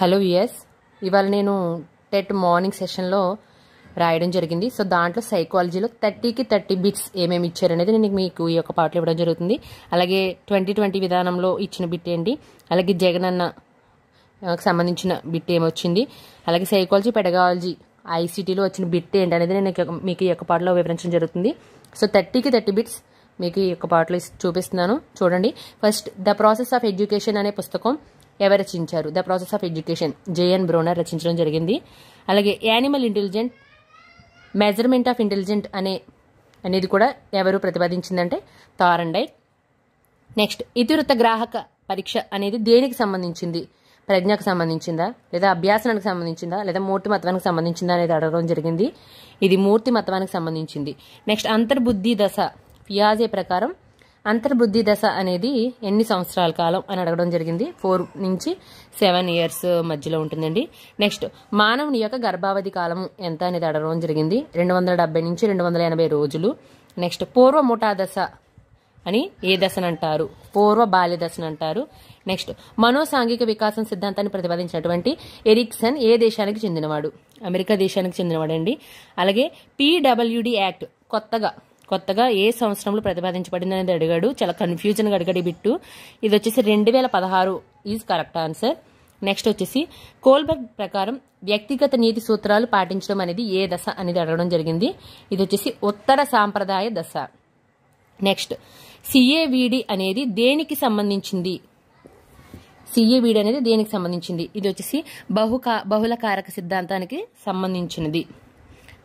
hello yes ఇవాళ నేను TET morning సెషన్లో రాయడం జరిగింది సో దాంట్లో సైకాలజీలో థర్టీకి థర్టీ బిట్స్ ఏమేమి ఇచ్చారనేది నేను మీకు ఈ యొక్క పాటలు ఇవ్వడం జరుగుతుంది అలాగే ట్వంటీ ట్వంటీ విధానంలో ఇచ్చిన బిట్ ఏంటి అలాగే అన్న సంబంధించిన బిట్ ఏమొచ్చింది అలాగే సైకాలజీ పెడగాలజీ ఐసీటీలో వచ్చిన బిట్ ఏంటి అనేది నేను మీకు ఈ యొక్క పాటలో వివరించడం జరుగుతుంది సో థర్టీకి థర్టీ బిట్స్ మీకు ఈ యొక్క పాటలో చూపిస్తున్నాను చూడండి first the process of education అనే పుస్తకం ఎవరు రచించారు the process of education J N Bruner రచించడం జరిగింది అలాగే animal intelligent measurement of intelligent అనే అనేది కూడా ఎవరు ప్రతిపాదించిందంటే డైట్ నెక్స్ట్ ఇతివృత్త గ్రాహక పరీక్ష అనేది దేనికి సంబంధించింది ప్రజ్ఞకు సంబంధించిందా లేదా అభ్యాసనానికి సంబంధించిందా లేదా మూర్తి మత్వానికి సంబంధించిందా అనేది అడగడం జరిగింది ఇది మూర్తి మత్వానికి సంబంధించింది నెక్స్ట్ అంతర్బుద్ధి దశ ఫియాజే ప్రకారం అంతర్బుద్ధి దశ అనేది ఎన్ని సంవత్సరాల కాలం అని అడగడం జరిగింది ఫోర్ నుంచి సెవెన్ ఇయర్స్ మధ్యలో ఉంటుందండి నెక్స్ట్ మానవుని యొక్క గర్భావధి కాలం ఎంత అనేది అడగడం జరిగింది రెండు వందల నుంచి రెండు వందల ఎనభై రోజులు నెక్స్ట్ పూర్వ ముఠా దశ అని ఏ దశను అంటారు పూర్వ బాల్య దశను అంటారు నెక్స్ట్ మనోసాంఘిక వికాసం సిద్ధాంతాన్ని ప్రతిపాదించినటువంటి ఎరిక్సన్ ఏ దేశానికి చెందినవాడు అమెరికా దేశానికి చెందినవాడు అండి అలాగే పీడబ్ల్యూడి యాక్ట్ కొత్తగా కొత్తగా ఏ సంవత్సరంలో ప్రతిపాదించబడింది అనేది అడిగాడు చాలా గా అడిగాడు బిట్టు ఇది వచ్చేసి రెండు వేల పదహారు ఈజ్ కరెక్ట్ ఆన్సర్ నెక్స్ట్ వచ్చేసి కోల్బర్గ్ ప్రకారం వ్యక్తిగత నీతి సూత్రాలు పాటించడం అనేది ఏ దశ అనేది అడగడం జరిగింది ఇది వచ్చేసి ఉత్తర సాంప్రదాయ దశ నెక్స్ట్ సిఏవిడి అనేది దేనికి సంబంధించింది సిఏవిడి అనేది దేనికి సంబంధించింది ఇది వచ్చేసి బహుకా బహుళకారక సిద్ధాంతానికి సంబంధించినది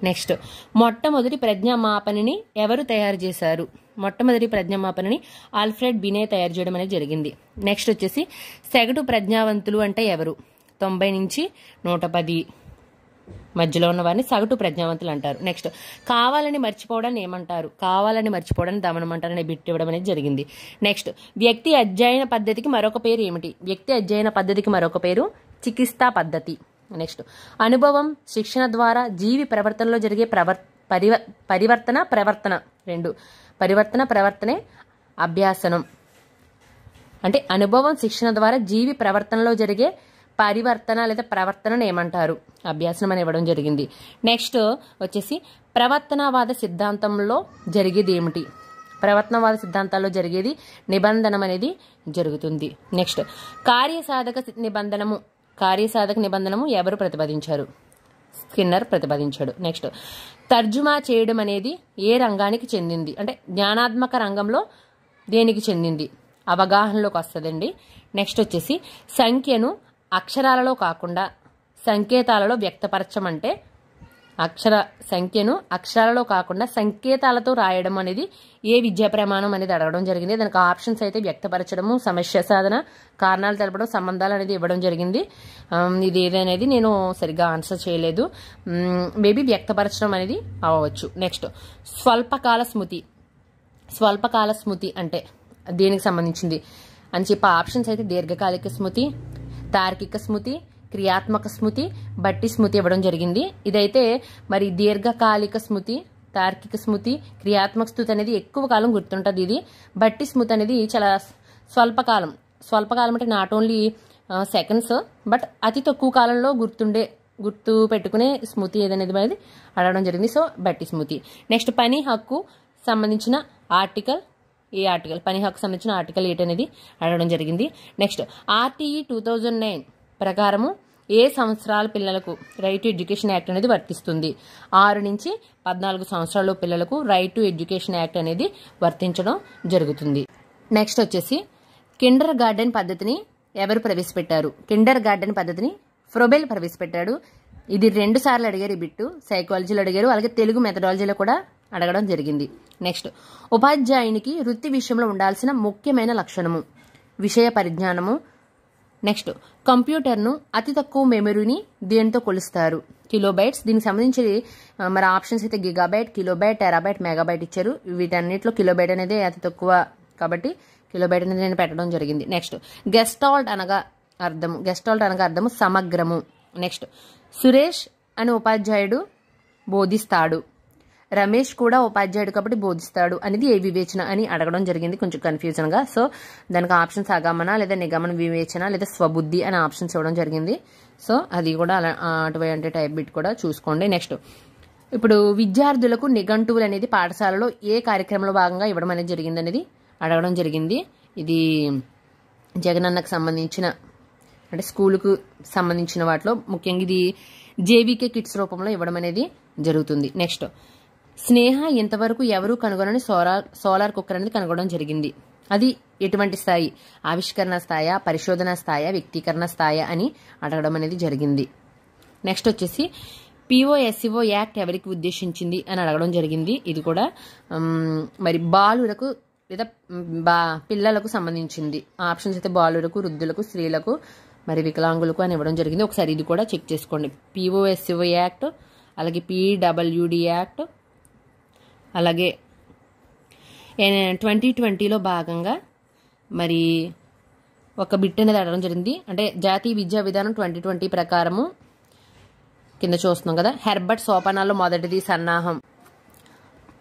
నెక్స్ట్ మొట్టమొదటి ప్రజ్ఞామాపణిని ఎవరు తయారు చేశారు మొట్టమొదటి ప్రజ్ఞామాపణని ఆల్ఫ్రెడ్ బినే తయారు చేయడం అనేది జరిగింది నెక్స్ట్ వచ్చేసి సగటు ప్రజ్ఞావంతులు అంటే ఎవరు తొంభై నుంచి నూట పది మధ్యలో ఉన్న వారిని సగటు ప్రజ్ఞావంతులు అంటారు నెక్స్ట్ కావాలని మర్చిపోవడాన్ని ఏమంటారు కావాలని మర్చిపోవడాన్ని దమనం అంటారు బిట్ ఇవ్వడం అనేది జరిగింది నెక్స్ట్ వ్యక్తి అధ్యయన పద్ధతికి మరొక పేరు ఏమిటి వ్యక్తి అధ్యయన పద్ధతికి మరొక పేరు చికిత్సా పద్ధతి నెక్స్ట్ అనుభవం శిక్షణ ద్వారా జీవి ప్రవర్తనలో జరిగే ప్రవర్ పరివ పరివర్తన ప్రవర్తన రెండు పరివర్తన ప్రవర్తనే అభ్యాసనం అంటే అనుభవం శిక్షణ ద్వారా జీవి ప్రవర్తనలో జరిగే పరివర్తన లేదా ప్రవర్తనను ఏమంటారు అభ్యాసనం అని ఇవ్వడం జరిగింది నెక్స్ట్ వచ్చేసి ప్రవర్తనవాద సిద్ధాంతంలో జరిగేది ఏమిటి ప్రవర్తనవాద సిద్ధాంతాల్లో జరిగేది నిబంధనం అనేది జరుగుతుంది నెక్స్ట్ కార్యసాధక నిబంధనము కార్యసాధక నిబంధనము ఎవరు ప్రతిపాదించారు స్కిన్నర్ ప్రతిపాదించాడు నెక్స్ట్ తర్జుమా చేయడం అనేది ఏ రంగానికి చెందింది అంటే జ్ఞానాత్మక రంగంలో దేనికి చెందింది అవగాహనలోకి వస్తుందండి నెక్స్ట్ వచ్చేసి సంఖ్యను అక్షరాలలో కాకుండా సంకేతాలలో వ్యక్తపరచమంటే అక్షర సంఖ్యను అక్షరాలలో కాకుండా సంకేతాలతో రాయడం అనేది ఏ విద్యా ప్రమాణం అనేది అడగడం జరిగింది దానికి ఆప్షన్స్ అయితే వ్యక్తపరచడము సమస్య సాధన కారణాలు తెలపడం సంబంధాలు అనేది ఇవ్వడం జరిగింది ఇది ఏదనేది నేను సరిగ్గా ఆన్సర్ చేయలేదు మేబీ వ్యక్తపరచడం అనేది అవ్వచ్చు నెక్స్ట్ స్వల్పకాల స్మృతి స్వల్పకాల స్మృతి అంటే దేనికి సంబంధించింది అని చెప్పి ఆప్షన్స్ అయితే దీర్ఘకాలిక స్మృతి తార్కిక స్మృతి క్రియాత్మక స్మృతి బట్టి స్మృతి ఇవ్వడం జరిగింది ఇదైతే మరి దీర్ఘకాలిక స్మృతి తార్కిక స్మృతి క్రియాత్మక స్మృతి అనేది ఎక్కువ కాలం గుర్తుంటుంది ఇది బట్టి స్మృతి అనేది చాలా స్వల్పకాలం స్వల్పకాలం అంటే నాట్ ఓన్లీ సెకండ్స్ బట్ అతి తక్కువ కాలంలో గుర్తుండే గుర్తు పెట్టుకునే స్మృతి ఏదనేది అనేది అడగడం జరిగింది సో బట్టి స్మృతి నెక్స్ట్ పని హక్కు సంబంధించిన ఆర్టికల్ ఏ ఆర్టికల్ పని హక్కు సంబంధించిన ఆర్టికల్ ఏటనేది అడగడం జరిగింది next RTE two thousand nine ప్రకారము ఏ సంవత్సరాల పిల్లలకు రైట్ టు ఎడ్యుకేషన్ యాక్ట్ అనేది వర్తిస్తుంది ఆరు నుంచి పద్నాలుగు సంవత్సరాల పిల్లలకు రైట్ టు ఎడ్యుకేషన్ యాక్ట్ అనేది వర్తించడం జరుగుతుంది నెక్స్ట్ వచ్చేసి కిండర్ గార్డెన్ పద్ధతిని ఎవరు ప్రవేశపెట్టారు కిండర్ గార్డెన్ పద్ధతిని ఫ్రొబెల్ ప్రవేశపెట్టాడు ఇది రెండు సార్లు అడిగారు ఈ బిట్టు సైకాలజీలో అడిగారు అలాగే తెలుగు మెథడాలజీలో కూడా అడగడం జరిగింది నెక్స్ట్ ఉపాధ్యాయునికి వృత్తి విషయంలో ఉండాల్సిన ముఖ్యమైన లక్షణము విషయ పరిజ్ఞానము నెక్స్ట్ కంప్యూటర్ను అతి తక్కువ మెమరీని దీనితో కొలుస్తారు కిలోబైట్స్ దీనికి సంబంధించి మరి ఆప్షన్స్ అయితే గిగాబైట్ కిలోబైట్ టెరాబైట్ మెగాబైట్ ఇచ్చారు వీటన్నిటిలో కిలోబైట్ అనేది అతి తక్కువ కాబట్టి కిలోబైట్ అనేది నేను పెట్టడం జరిగింది నెక్స్ట్ గెస్టాల్ట్ అనగా అర్థము గెస్టాల్ట్ అనగా అర్థము సమగ్రము నెక్స్ట్ సురేష్ అనే ఉపాధ్యాయుడు బోధిస్తాడు రమేష్ కూడా ఉపాధ్యాయుడు కాబట్టి బోధిస్తాడు అనేది ఏ వివేచన అని అడగడం జరిగింది కొంచెం కన్ఫ్యూజన్గా సో దానికి ఆప్షన్స్ అగమన లేదా నిగమన వివేచన లేదా స్వబుద్ధి అనే ఆప్షన్స్ ఇవ్వడం జరిగింది సో అది కూడా అలా అటువంటి టైప్ బిట్ కూడా చూసుకోండి నెక్స్ట్ ఇప్పుడు విద్యార్థులకు నిఘంటువులు అనేది పాఠశాలలో ఏ కార్యక్రమంలో భాగంగా ఇవ్వడం అనేది జరిగింది అనేది అడగడం జరిగింది ఇది జగనన్నకు సంబంధించిన అంటే స్కూలుకు సంబంధించిన వాటిలో ముఖ్యంగా ఇది జేవీకే కిట్స్ రూపంలో ఇవ్వడం అనేది జరుగుతుంది నెక్స్ట్ స్నేహ ఇంతవరకు ఎవరూ కనుగొనని సోలార్ సోలార్ కుక్కర్ అనేది కనుగొనడం జరిగింది అది ఎటువంటి స్థాయి ఆవిష్కరణ స్థాయి పరిశోధన స్థాయి వ్యక్తీకరణ స్థాయి అని అడగడం అనేది జరిగింది నెక్స్ట్ వచ్చేసి పిఓఎస్ఈఓ యాక్ట్ ఎవరికి ఉద్దేశించింది అని అడగడం జరిగింది ఇది కూడా మరి బాలులకు లేదా బా పిల్లలకు సంబంధించింది ఆప్షన్స్ అయితే బాలులకు వృద్ధులకు స్త్రీలకు మరి వికలాంగులకు అని ఇవ్వడం జరిగింది ఒకసారి ఇది కూడా చెక్ చేసుకోండి పిఓఎస్ఈఓ యాక్ట్ అలాగే పిడబ్ల్యూడి యాక్ట్ అలాగే ట్వంటీ ట్వంటీలో భాగంగా మరి ఒక బిట్ అనేది అడగడం జరిగింది అంటే జాతీయ విద్యా విధానం ట్వంటీ ట్వంటీ ప్రకారము కింద చూస్తున్నాం కదా హెర్బర్ట్ సోపానాల్లో మొదటిది సన్నాహం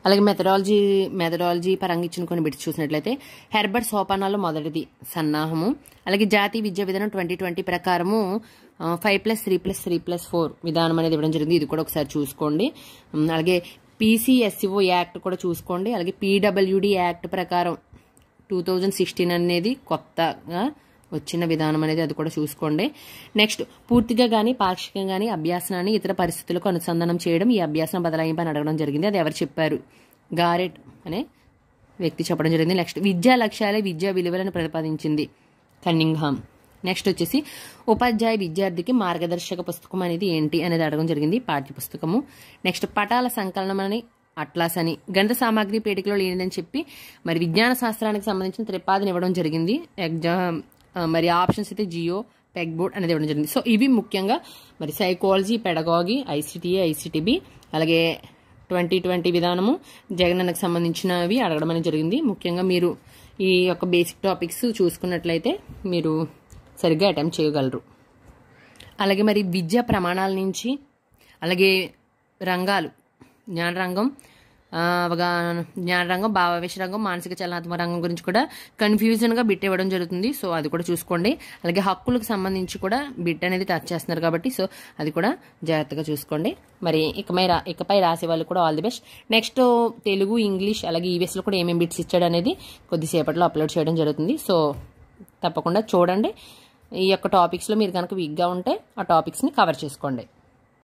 అలాగే మెథడాలజీ మెథడాలజీ పరంగా ఇచ్చిన కొన్ని బిట్స్ చూసినట్లయితే హెర్బర్ట్ సోపానాల్లో మొదటిది సన్నాహము అలాగే జాతీయ విద్యా విధానం ట్వంటీ ట్వంటీ ప్రకారము five plus three plus three plus four విధానం అనేది ఇవ్వడం జరిగింది ఇది కూడా ఒకసారి చూసుకోండి అలాగే పీసీఎస్ఈఓ యాక్ట్ కూడా చూసుకోండి అలాగే పీడబ్ల్యూడి యాక్ట్ ప్రకారం టూ థౌజండ్ సిక్స్టీన్ అనేది కొత్తగా వచ్చిన విధానం అనేది అది కూడా చూసుకోండి నెక్స్ట్ పూర్తిగా కానీ పాక్షికంగా కానీ అభ్యాసనాన్ని ఇతర పరిస్థితులకు అనుసంధానం చేయడం ఈ అభ్యాసం బదలాయింపు అని అడగడం జరిగింది అది ఎవరు చెప్పారు గారెట్ అనే వ్యక్తి చెప్పడం జరిగింది నెక్స్ట్ విద్యా లక్ష్యాలే విద్యా విలువలను ప్రతిపాదించింది కన్నింగ్హామ్ నెక్స్ట్ వచ్చేసి ఉపాధ్యాయ విద్యార్థికి మార్గదర్శక పుస్తకం అనేది ఏంటి అనేది అడగడం జరిగింది పాఠ్య పుస్తకము నెక్స్ట్ పటాల సంకలనం అని అట్లాస్ అని గణిత సామాగ్రి పేటికలో లేనిదని చెప్పి మరి విజ్ఞాన శాస్త్రానికి సంబంధించిన త్రిపాదన ఇవ్వడం జరిగింది ఎగ్జామ్ మరి ఆప్షన్స్ అయితే జియో పెగ్ బోర్డ్ అనేది ఇవ్వడం జరిగింది సో ఇవి ముఖ్యంగా మరి సైకాలజీ పెడగాగి ఐసిటిఏ ఐసిటిబి అలాగే ట్వంటీ ట్వంటీ విధానము జగనన్నకు సంబంధించినవి అడగడం అనేది జరిగింది ముఖ్యంగా మీరు ఈ యొక్క బేసిక్ టాపిక్స్ చూసుకున్నట్లయితే మీరు సరిగ్గా అటెంప్ట్ చేయగలరు అలాగే మరి విద్యా ప్రమాణాల నుంచి అలాగే రంగాలు జ్ఞాన రంగం అవగాహన జ్ఞాన రంగం భావావేశ రంగం మానసిక చలనాత్మక రంగం గురించి కూడా కన్ఫ్యూజన్గా బిట్ ఇవ్వడం జరుగుతుంది సో అది కూడా చూసుకోండి అలాగే హక్కులకు సంబంధించి కూడా బిట్ అనేది టచ్ చేస్తున్నారు కాబట్టి సో అది కూడా జాగ్రత్తగా చూసుకోండి మరి ఇకపై రా ఇకపై రాసే వాళ్ళు కూడా all the best next Telugu English అలాగే ఈవీఎస్లో కూడా ఏమేమి బిట్స్ ఇచ్చాడు అనేది కొద్దిసేపట్లో అప్లోడ్ చేయడం జరుగుతుంది సో తప్పకుండా చూడండి ఈ యొక్క టాపిక్స్లో మీరు కనుక వీక్గా ఉంటే ఆ టాపిక్స్ని కవర్ చేసుకోండి